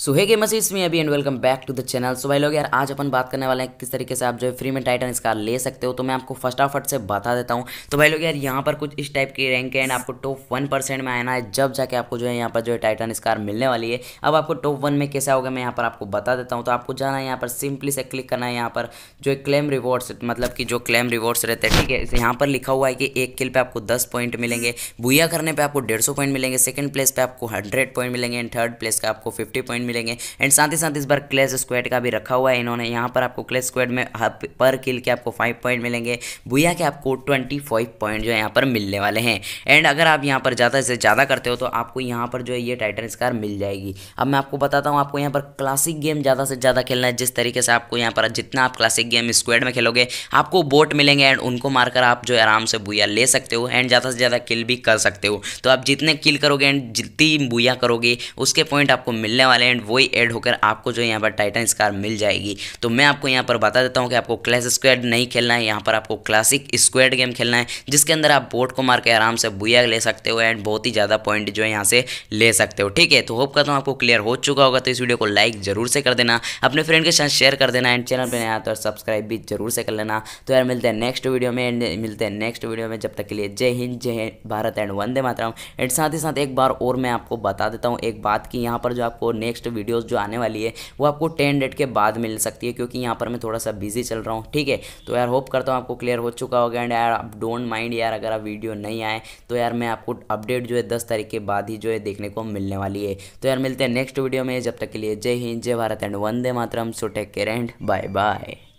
सो हे gamers इसमें अभी and welcome back to the channel so भाई लोग यार आज अपन बात करने वाले हैं किस तरीके से आप जो है फ्री में टाइटन इसका ले सकते हो तो मैं आपको फटाफट से बता देता हूँ तो भाई लोग यार यहाँ पर कुछ इस टाइप की रैंक है एंड आपको टॉप वन परसेंट में आना है जब जाके आपको जो है यहाँ पर जो है टाइटन स्कार मिलने वाली है अब आपको टॉप वन में कैसा होगा मैं यहाँ पर आपको बता देता हूँ तो आपको जाना है यहाँ पर सिंपली से क्लिक करना है यहाँ पर जो है क्लेम रिवॉर्ड्स मतलब कि जो क्लेम रिवॉर्ड्स रहते हैं ठीक है यहाँ पर लिखा हुआ है कि एक किल पर आपको दस पॉइंट मिलेंगे भूया करने पर आपको डेढ़ पॉइंट मिलेंगे सेकेंड प्लेस पर आपको हंड्रेड पॉइंट मिलेंगे एंड थर्ड प्लेस का आपको फिफ्टी पॉइंट मिलेंगे एंड साथ ही साथ इस बार क्लेस स्क्वाड का भी रखा हुआ है इन्होंने यहाँ पर आपको क्लेस स्क्वाड में पर किल के आपको फाइव पॉइंट मिलेंगे भूया के आपको ट्वेंटी फाइव पॉइंट जो है यहाँ पर मिलने वाले हैं एंड अगर आप यहाँ पर ज़्यादा से ज़्यादा करते हो तो आपको यहाँ पर जो है ये टाइटन स्कार मिल जाएगी अब मैं आपको बताता हूँ आपको यहाँ पर क्लासिक गेम ज़्यादा से ज़्यादा खेलना है जिस तरीके से आपको यहाँ पर जितना आप क्लासिक गेम स्क्वाड में खेलोगे आपको बोट मिलेंगे एंड उनको मारकर आप जो आराम से बुया ले सकते हो एंड ज़्यादा से ज़्यादा किल भी कर सकते हो तो आप जितने किल करोगे एंड जितनी बुया करोगे उसके पॉइंट आपको मिलने वाले हैं फ्रेंड वही ऐड होकर आपको जो यहाँ पर टाइटन स्कार मिल जाएगी तो मैं आपको यहाँ पर बता देता हूँ कि आपको क्लैश स्क्वाड नहीं खेलना है यहाँ पर आपको क्लासिक स्क्वाड गेम खेलना है जिसके अंदर आप बोट को मार के आराम से बुया ले सकते हो एंड बहुत ही ज़्यादा पॉइंट जो है यहाँ से ले सकते हो ठीक है तो होप करता हूँ आपको क्लियर हो चुका होगा तो इस वीडियो को लाइक जरूर से कर देना अपने फ्रेंड के साथ शेयर कर देना एंड चैनल पर नया तो सब्सक्राइब भी जरूर से कर लेना तो यार मिलते हैं नेक्स्ट वीडियो में एंड मिलते हैं नेक्स्ट वीडियो में जब तक के लिए जय हिंद जय भारत एंड वंदे मातरम एंड साथ ही साथ एक बार और मैं आपको बता देता हूँ एक बात कि यहाँ पर जो आपको नेक्स्ट वीडियोज़ जो आने वाली है वो आपको टेन डेट के बाद मिल सकती है क्योंकि यहाँ पर मैं थोड़ा सा बिजी चल रहा हूँ ठीक है तो यार होप करता हूँ आपको क्लियर हो चुका होगा एंड यार आप डोंट माइंड यार अगर आप वीडियो नहीं आए तो यार मैं आपको अपडेट जो है दस तारीख के बाद ही जो है देखने को मिलने वाली है तो यार मिलते हैं नेक्स्ट वीडियो में जब तक के लिए जय हिंद जय भारत एंड वंदे मातरम so take care and bye bye